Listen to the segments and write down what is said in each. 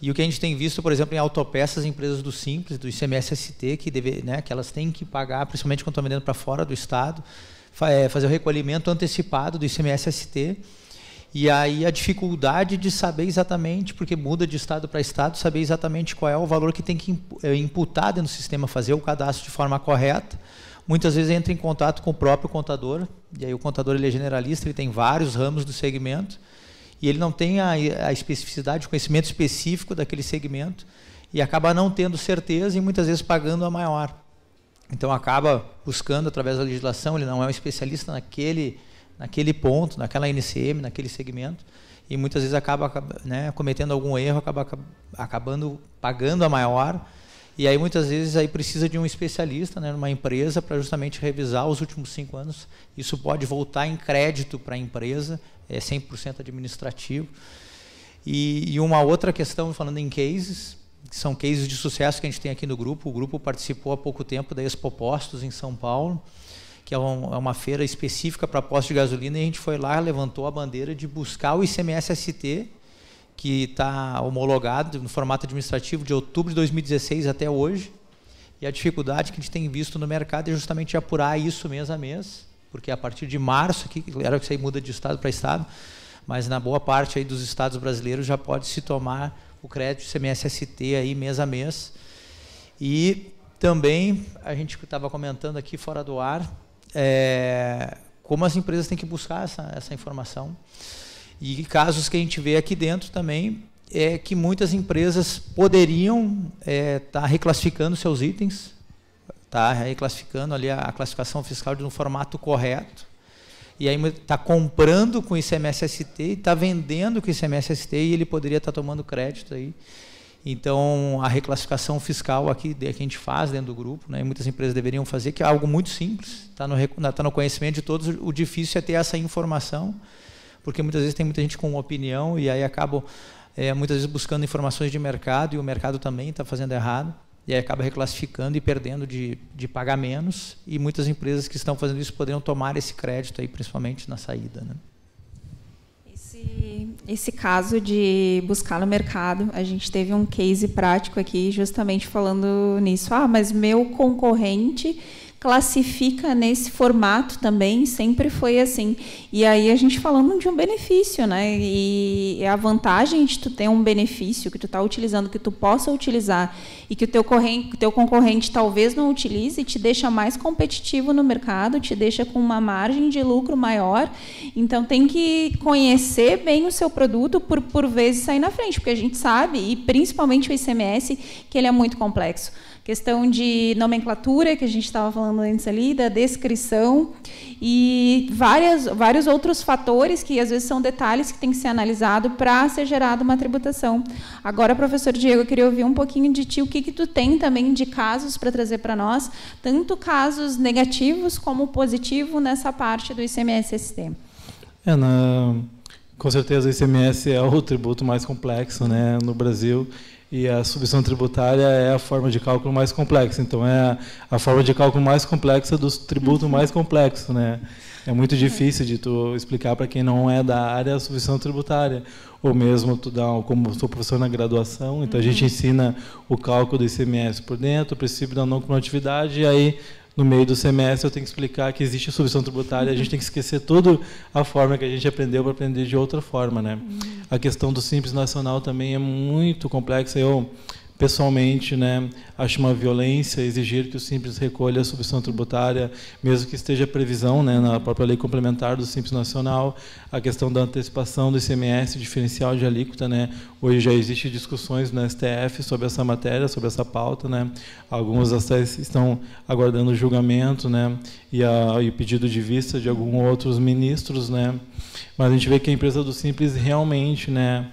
E o que a gente tem visto, por exemplo, em autopeças, empresas do Simples, do ICMS-ST, que, né, que elas têm que pagar, principalmente quando estão vendendo para fora do Estado, é, fazer o recolhimento antecipado do ICMS-ST. E aí a dificuldade de saber exatamente, porque muda de Estado para Estado, saber exatamente qual é o valor que tem que é, imputar dentro do sistema, fazer o cadastro de forma correta, Muitas vezes entra em contato com o próprio contador, e aí o contador ele é generalista, ele tem vários ramos do segmento, e ele não tem a, a especificidade, o conhecimento específico daquele segmento, e acaba não tendo certeza e muitas vezes pagando a maior. Então acaba buscando através da legislação, ele não é um especialista naquele, naquele ponto, naquela NCM, naquele segmento, e muitas vezes acaba né, cometendo algum erro, acaba acabando pagando a maior e aí muitas vezes aí precisa de um especialista, né, numa empresa, para justamente revisar os últimos cinco anos. Isso pode voltar em crédito para a empresa, é 100% administrativo. E, e, uma outra questão, falando em cases, que são cases de sucesso que a gente tem aqui no grupo. O grupo participou há pouco tempo da Expo Postos em São Paulo, que é, um, é uma feira específica para postos de gasolina, e a gente foi lá, levantou a bandeira de buscar o ICMS-ST que está homologado no formato administrativo de outubro de 2016 até hoje. E a dificuldade que a gente tem visto no mercado é justamente apurar isso mês a mês, porque a partir de março, aqui era que isso aí muda de estado para estado, mas na boa parte aí dos estados brasileiros já pode se tomar o crédito CMSST aí mês a mês. E também a gente estava comentando aqui fora do ar é, como as empresas têm que buscar essa, essa informação. E casos que a gente vê aqui dentro também é que muitas empresas poderiam estar é, tá reclassificando seus itens, tá reclassificando ali a, a classificação fiscal de um formato correto. E aí está comprando com ICMS-ST e está vendendo com ICMS-ST e ele poderia estar tá tomando crédito aí. Então, a reclassificação fiscal aqui que a gente faz dentro do grupo, né, muitas empresas deveriam fazer, que é algo muito simples, está no, tá no conhecimento de todos, o difícil é ter essa informação porque muitas vezes tem muita gente com opinião e aí acabam é, eh, muitas vezes buscando informações de mercado e o mercado também está fazendo errado. E aí acaba reclassificando e perdendo de, de pagar menos. E muitas empresas que estão fazendo isso poderiam tomar esse crédito aí, principalmente na saída. Né? Esse, esse caso de buscar no mercado, a gente teve um case prático aqui justamente falando nisso. Ah, mas meu concorrente classifica nesse formato também, sempre foi assim. E aí a gente falando de um benefício, né? E a vantagem de tu ter um benefício que tu está utilizando, que tu possa utilizar e que o teu, corrente, teu concorrente talvez não utilize, te deixa mais competitivo no mercado, te deixa com uma margem de lucro maior. Então tem que conhecer bem o seu produto por, por vezes sair na frente, porque a gente sabe, e principalmente o ICMS, que ele é muito complexo questão de nomenclatura que a gente estava falando antes ali, da descrição e várias, vários outros fatores que às vezes são detalhes que tem que ser analisado para ser gerada uma tributação. Agora, professor Diego, eu queria ouvir um pouquinho de ti, o que, que tu tem também de casos para trazer para nós, tanto casos negativos como positivo nessa parte do ICMS-ST. É, na com certeza, o ICMS é o tributo mais complexo né, no Brasil e a subvenção tributária é a forma de cálculo mais complexa. Então, é a, forma de cálculo mais complexa do tributo uhum. mais complexo. Né? É muito é. difícil de tu explicar para quem não é da área a subvenção tributária. Ou mesmo, tu dá, como sou professor na graduação, então a gente uhum. ensina o cálculo do ICMS por dentro, o princípio da não cumulatividade, e aí no meio do semestre eu tenho que explicar que existe subvenção tributária, a gente tem que esquecer toda a forma que a gente aprendeu para aprender de outra forma, né? Uhum. A questão do simples nacional também é muito complexa. Eu pessoalmente, né, acho uma violência exigir que o Simples recolha a subvenção tributária, mesmo que esteja previsão né, na própria lei complementar do Simples Nacional, a questão da antecipação do ICMS, diferencial de alíquota. Né, hoje já existem discussões no STF sobre essa matéria, sobre essa pauta. Né, alguns até estão aguardando o julgamento né, e, e o pedido de vista de alguns outros ministros. Né, mas a gente vê que a empresa do Simples realmente... Né,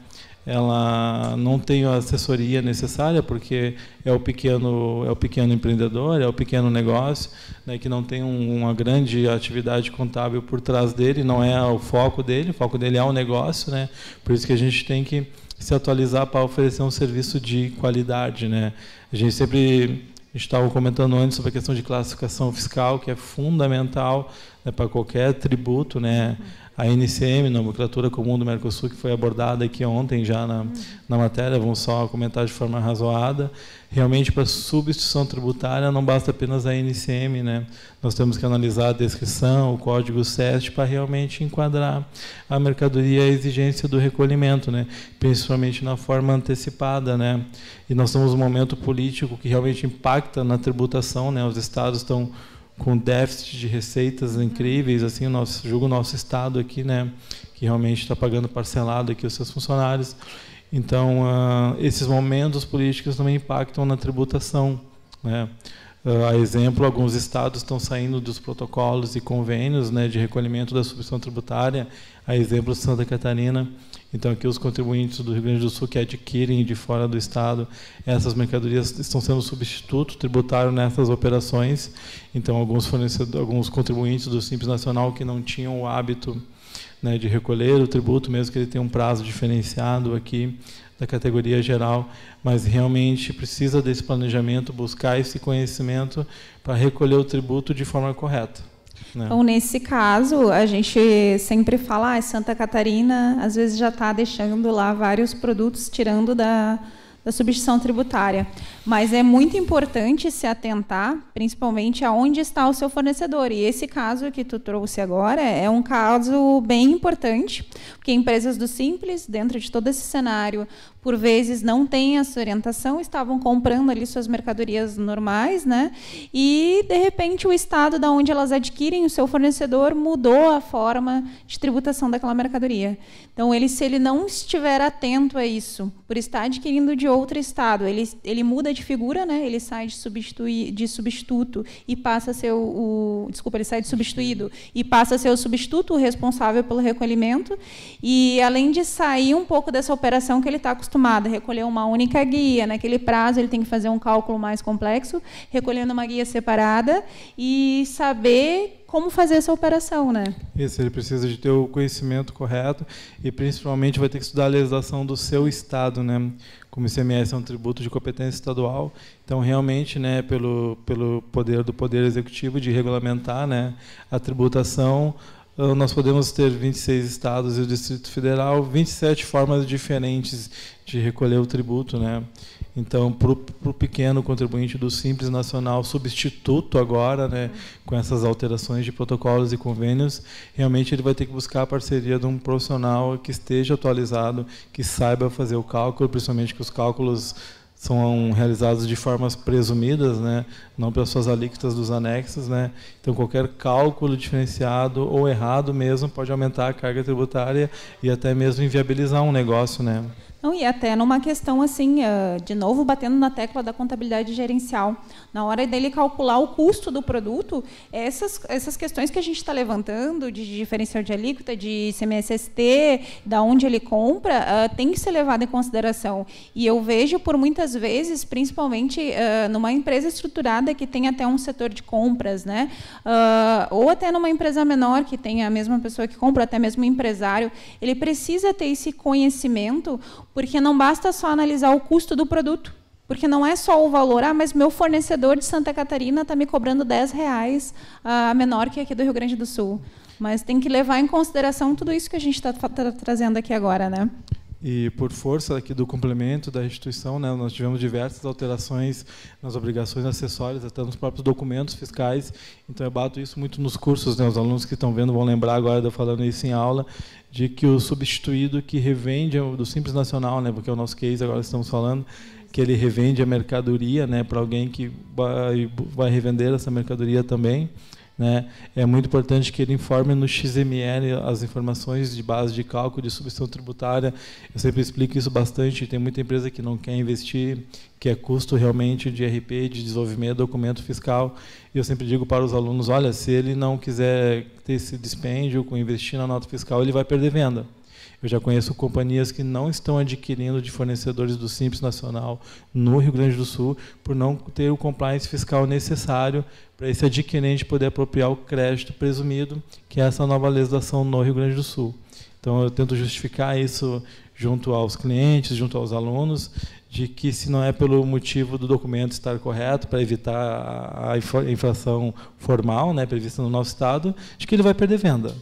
ela não tem a assessoria necessária porque é o pequeno é o pequeno empreendedor é o pequeno negócio né, que não tem um, uma grande atividade contábil por trás dele não é o foco dele o foco dele é o negócio né por isso que a gente tem que se atualizar para oferecer um serviço de qualidade né a gente sempre estava comentando antes sobre a questão de classificação fiscal que é fundamental né, para qualquer tributo, né? A NCM, nomenclatura comum do Mercosul, que foi abordada aqui ontem já na, na matéria, vamos só comentar de forma razoada. Realmente, para substituição tributária, não basta apenas a NCM, né? Nós temos que analisar a descrição, o código SEST, para realmente enquadrar a mercadoria e a exigência do recolhimento, né? Principalmente na forma antecipada, né? E nós estamos num momento político que realmente impacta na tributação, né? Os estados estão com déficit de receitas uhum. incríveis, assim, o nosso, julgo o nosso estado aqui, né, que realmente está pagando parcelado aqui os seus funcionários. Então, uh, esses momentos políticos também impactam na tributação, né? Uh, a exemplo, alguns estados estão saindo dos protocolos e convênios né, de recolhimento da subvenção tributária a exemplo Santa Catarina. Então, aqui os contribuintes do Rio Grande do Sul que adquirem de fora do Estado essas mercadorias estão sendo substituto tributário nessas operações. Então, alguns, fornecedores, alguns contribuintes do Simples Nacional que não tinham o hábito né, de recolher o tributo, mesmo que ele tenha um prazo diferenciado aqui da categoria geral, mas realmente precisa desse planejamento, buscar esse conhecimento para recolher o tributo de forma correta. Não. É. Então, nesse caso, a gente sempre fala, ah, é Santa Catarina às vezes já está deixando lá vários produtos, tirando da, da substituição tributária. Mas é muito importante se atentar, principalmente aonde está o seu fornecedor. E esse caso que tu trouxe agora é um caso bem importante, porque empresas do Simples, dentro de todo esse cenário, por vezes não têm essa orientação, estavam comprando ali suas mercadorias normais, né? E, de repente, o estado da onde elas adquirem o seu fornecedor mudou a forma de tributação daquela mercadoria. Então, ele, se ele não estiver atento a isso, por estar adquirindo de outro estado, ele, ele muda de figura, né? ele sai de, substituir, de substituto e passa a ser o, o, Desculpa, ele sai de substituído e passa a ser o substituto responsável pelo recolhimento. E além de sair um pouco dessa operação que ele está acostumado, recolher uma única guia, naquele prazo ele tem que fazer um cálculo mais complexo, recolhendo uma guia separada e saber como fazer essa operação, né? Isso, ele precisa de ter o conhecimento correto e principalmente vai ter que estudar a legislação do seu estado, né? Como o ICMS é um tributo de competência estadual, então realmente, né, pelo pelo poder do poder executivo de regulamentar, né, a tributação, ah, nós podemos ter 26 estados e o Distrito Federal, 27 formas diferentes de recolher o tributo. Né? Então, para o pequeno contribuinte do Simples Nacional substituto agora, né, com essas alterações de protocolos e convênios, realmente ele vai ter que buscar a parceria de um profissional que esteja atualizado, que saiba fazer o cálculo, principalmente que os cálculos são realizados de formas presumidas, né, não pelas suas alíquotas dos anexos, né. Então qualquer cálculo diferenciado ou errado mesmo pode aumentar a carga tributária e até mesmo inviabilizar um negócio, né. Não, e até numa questão assim, eh, de novo batendo na tecla da contabilidade gerencial, na hora dele calcular o custo do produto, essas, essas questões que a gente está levantando de diferencial de alíquota, de CMSST, da onde ele compra, eh, tem que ser levado em consideração. E eu vejo por muitas vezes, principalmente eh, numa empresa estruturada que tem até um setor de compras, né? ou até numa empresa menor que tem a mesma pessoa que compra, até mesmo um empresário, ele precisa ter esse conhecimento porque não basta só analisar o custo do produto. Porque não é só o valor, ah, mas meu fornecedor de Santa Catarina está me cobrando 10 reais ah, a menor que aqui do Rio Grande do Sul. Mas tem que levar em consideração tudo isso que a gente está tá trazendo aqui agora, né? e por força aqui do complemento da instituição, né, nós tivemos diversas alterações nas obrigações acessórias, até nos próprios documentos fiscais. Então eu bato isso muito nos cursos, né, os alunos que estão vendo vão lembrar agora eu falando isso em aula, de que o substituído que revende é do Simples Nacional, né, porque é o nosso case agora estamos falando, que ele revende a mercadoria, né, para alguém que vai, vai revender essa mercadoria também. Né? É muito importante que ele informe no XML as informações de base de cálculo de substituição tributária. Eu sempre explico isso bastante. Tem muita empresa que não quer investir, que é custo realmente de RP, de desenvolvimento, documento fiscal. E eu sempre digo para os alunos: olha, se ele não quiser ter esse dispêndio com investir na nota fiscal, ele vai perder venda. Eu já conheço companhias que não estão adquirindo de fornecedores do Simples Nacional no Rio Grande do Sul por não ter o compliance fiscal necessário para esse adquirente poder apropriar o crédito presumido, que é essa nova legislação no Rio Grande do Sul. Então, eu tento justificar isso junto aos clientes, junto aos alunos, de que se não é pelo motivo do documento estar correto, para evitar a infração formal né, prevista no nosso Estado, de que ele vai perder venda.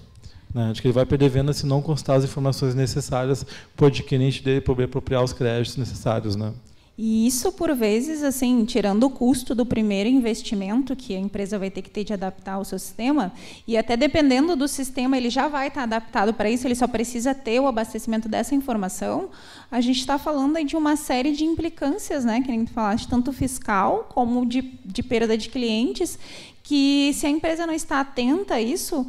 Né? que ele vai perder venda se não constar as informações necessárias para o adquirente dele poder apropriar os créditos necessários. Né? E isso, por vezes, assim, tirando o custo do primeiro investimento que a empresa vai ter que ter de adaptar ao seu sistema, e até dependendo do sistema, ele já vai estar adaptado para isso, ele só precisa ter o abastecimento dessa informação. A gente está falando aí de uma série de implicâncias, né, que nem tu falaste, tanto fiscal como de, de perda de clientes, que se a empresa não está atenta a isso,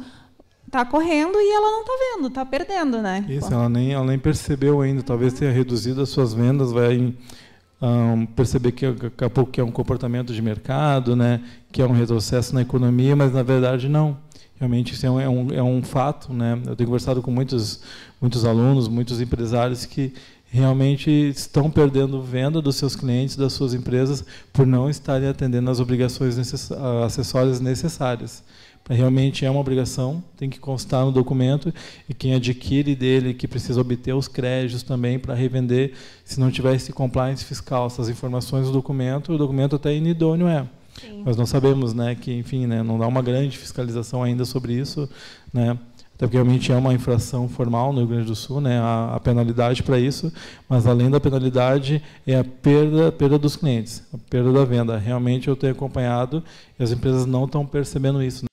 tá correndo e ela não tá vendo, tá perdendo, né? Isso, ela nem, ela nem percebeu ainda, talvez tenha reduzido as suas vendas, vai um, perceber que daqui a pouco que é um comportamento de mercado, né? Que é um retrocesso na economia, mas na verdade não. Realmente isso é um, é um, é um fato, né? Eu tenho conversado com muitos, muitos alunos, muitos empresários que realmente estão perdendo venda dos seus clientes, das suas empresas, por não estarem atendendo às obrigações necess... Ah, acessórias necessárias. Realmente é uma obrigação, tem que constar no documento, e quem adquire dele, que precisa obter os créditos também para revender, se não tiver esse compliance fiscal, essas informações do documento, o documento até inidôneo é. Sim. Mas não sabemos, né, que enfim, né, não dá uma grande fiscalização ainda sobre isso, né? até porque realmente é uma infração formal no Rio Grande do Sul, né, a, a penalidade para isso, mas além da penalidade é a perda, perda dos clientes, a perda da venda. Realmente eu tenho acompanhado e as empresas não estão percebendo isso.